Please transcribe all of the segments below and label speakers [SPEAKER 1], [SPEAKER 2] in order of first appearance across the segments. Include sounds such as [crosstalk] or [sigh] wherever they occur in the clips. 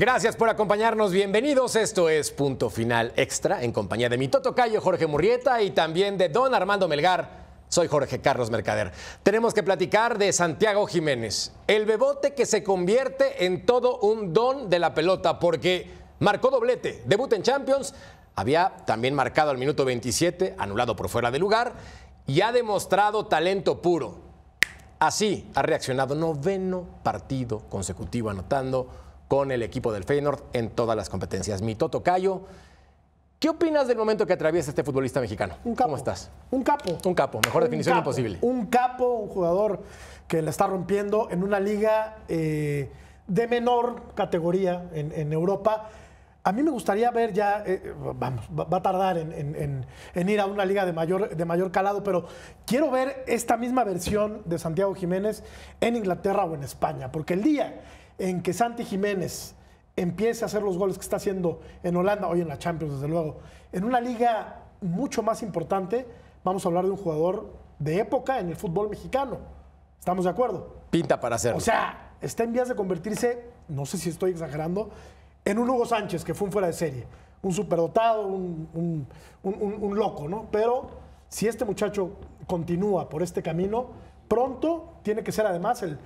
[SPEAKER 1] Gracias por acompañarnos, bienvenidos. Esto es Punto Final Extra en compañía de mi Toto Cayo, Jorge Murrieta y también de Don Armando Melgar. Soy Jorge Carlos Mercader. Tenemos que platicar de Santiago Jiménez, el bebote que se convierte en todo un don de la pelota porque marcó doblete, debut en Champions, había también marcado al minuto 27, anulado por fuera de lugar y ha demostrado talento puro. Así ha reaccionado noveno partido consecutivo anotando con el equipo del Feyenoord en todas las competencias. Mi Toto Cayo, ¿qué opinas del momento que atraviesa este futbolista mexicano? ¿Cómo estás? Un capo. Un capo, mejor definición imposible.
[SPEAKER 2] Un capo, un jugador que la está rompiendo en una liga eh, de menor categoría en, Europa. A mí me gustaría ver ya, eh, vamos, va, a tardar en, ir a una liga de mayor, de mayor calado, pero quiero ver esta misma versión de Santiago Jiménez en Inglaterra o en España, porque el día en que Santi Jiménez empiece a hacer los goles que está haciendo en Holanda, hoy en la Champions, desde luego, en una liga mucho más importante, vamos a hablar de un jugador de época en el fútbol mexicano. ¿Estamos de acuerdo?
[SPEAKER 1] Pinta para hacerlo. O
[SPEAKER 2] sea, está en vías de convertirse, no sé si estoy exagerando, en un Hugo Sánchez, que fue un fuera de serie, un superdotado, un, un loco, ¿no? Pero si este muchacho continúa por este camino, pronto tiene que ser además el,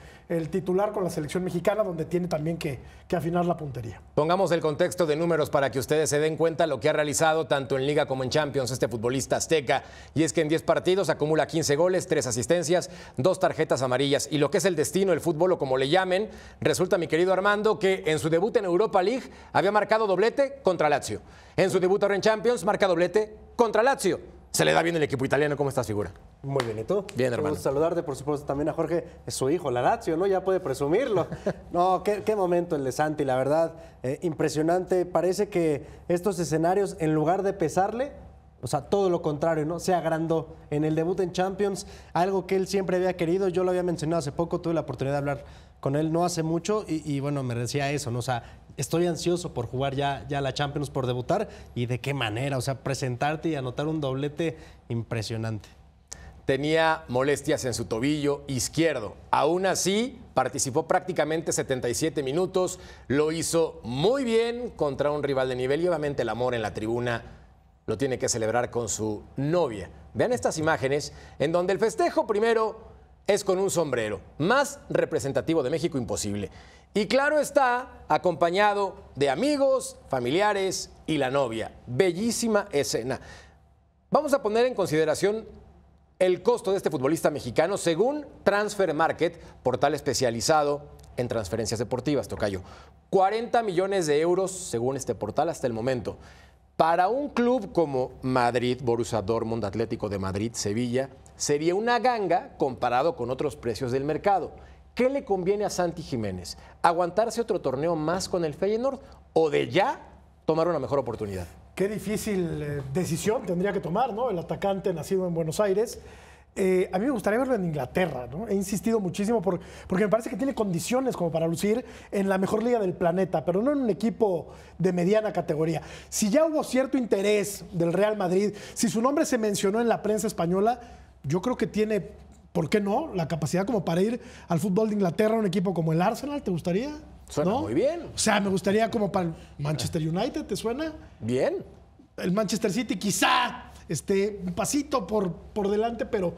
[SPEAKER 2] titular con la selección mexicana, donde tiene también que, que, afinar la puntería.
[SPEAKER 1] Pongamos el contexto de números para que ustedes se den cuenta lo que ha realizado tanto en Liga como en Champions este futbolista azteca. Y es que en 10 partidos acumula 15 goles, 3 asistencias, 2 tarjetas amarillas. Y lo que es el destino, el fútbol o como le llamen, resulta, mi querido Armando, que en su debut en Europa League había marcado doblete contra Lazio. En su debut ahora en Champions marca doblete contra Lazio se le da bien el equipo italiano. ¿Cómo estás, figura?
[SPEAKER 3] Muy bien, ¿y tú? Bien, hermano. saludarte, por supuesto, también a Jorge, es su hijo, la Lazio, ¿no? Ya puede presumirlo. [laughs] no, qué, momento el de Santi, la verdad, eh, impresionante. Parece que estos escenarios, en lugar de pesarle, o sea, todo lo contrario, ¿no? Se agrandó en el debut en Champions, algo que él siempre había querido. Yo lo había mencionado hace poco, tuve la oportunidad de hablar con él no hace mucho y, y bueno, me decía eso, ¿no? O sea, estoy ansioso por jugar ya, ya la Champions, por debutar y de qué manera, o sea, presentarte y anotar un doblete impresionante.
[SPEAKER 1] Tenía molestias en su tobillo izquierdo. Aún así, participó prácticamente 77 minutos. Lo hizo muy bien contra un rival de nivel y obviamente el amor en la tribuna lo tiene que celebrar con su novia. Vean estas imágenes en donde el festejo primero es con un sombrero, más representativo de México imposible. Y claro está, acompañado de amigos, familiares y la novia. Bellísima escena. Vamos a poner en consideración el costo de este futbolista mexicano según Transfer Market, portal especializado en transferencias deportivas, Tocayo. 40 millones de euros según este portal hasta el momento. Para un club como Madrid, Borussia Dortmund, Atlético de Madrid, Sevilla, sería una ganga comparado con otros precios del mercado. ¿Qué le conviene a Santi Jiménez? ¿Aguantarse otro torneo más con el Feyenoord o de ya tomar una mejor oportunidad?
[SPEAKER 2] Qué difícil eh, decisión tendría que tomar, ¿no? El atacante nacido en Buenos Aires. Eh, a mí me gustaría verlo en Inglaterra, ¿no? He insistido muchísimo porque me parece que tiene condiciones como para lucir en la mejor liga del planeta, pero no en un equipo de mediana categoría. Si ya hubo cierto interés del Real Madrid, si su nombre se mencionó en la prensa española, yo creo que tiene, ¿por qué no?, la capacidad como para ir al fútbol de Inglaterra, un equipo como el Arsenal, ¿te gustaría? Suena muy bien. O sea, me gustaría como para el Manchester United, ¿te suena? Bien. El Manchester City quizá este, un pasito por, por delante, pero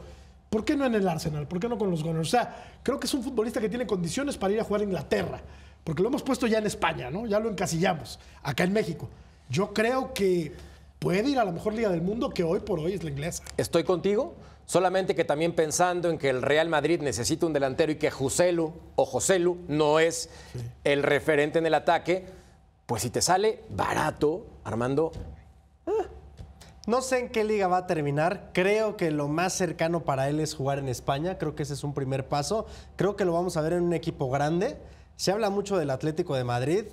[SPEAKER 2] ¿por qué no en el Arsenal? ¿Por qué no con los Gunners? O sea, creo que es un futbolista que tiene condiciones para ir a jugar a Inglaterra, porque lo hemos puesto ya en España, ¿no? Ya lo encasillamos, acá en México. Yo creo que puede ir a la mejor liga del
[SPEAKER 1] mundo que hoy por hoy es la inglesa. Estoy contigo, solamente que también pensando en que el Real Madrid necesita un delantero y que Juselu o Joselu no es el referente en el ataque, pues si te sale barato, Armando, no
[SPEAKER 3] sé en qué liga va a terminar. Creo que lo más cercano para él es jugar en España. Creo que ese es un primer paso. Creo que lo vamos a ver en un equipo grande. Se habla mucho del Atlético de Madrid.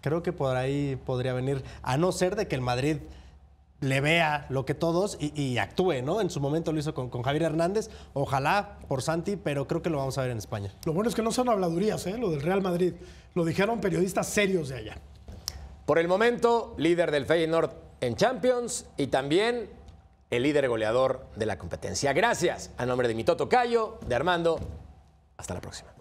[SPEAKER 3] Creo que por ahí podría venir, a no ser de que el Madrid le vea lo que todos y, actúe, ¿no? En su momento lo hizo con, Javier Hernández, ojalá por Santi, pero creo que lo vamos a ver en España. Lo bueno es que no son habladurías, ¿eh? Lo del Real Madrid. Lo dijeron periodistas serios
[SPEAKER 2] de allá.
[SPEAKER 1] Por el momento, líder del Feyenoord en Champions y también el líder goleador de la competencia. Gracias. A nombre de mi Toto Cayo, de Armando, hasta la próxima.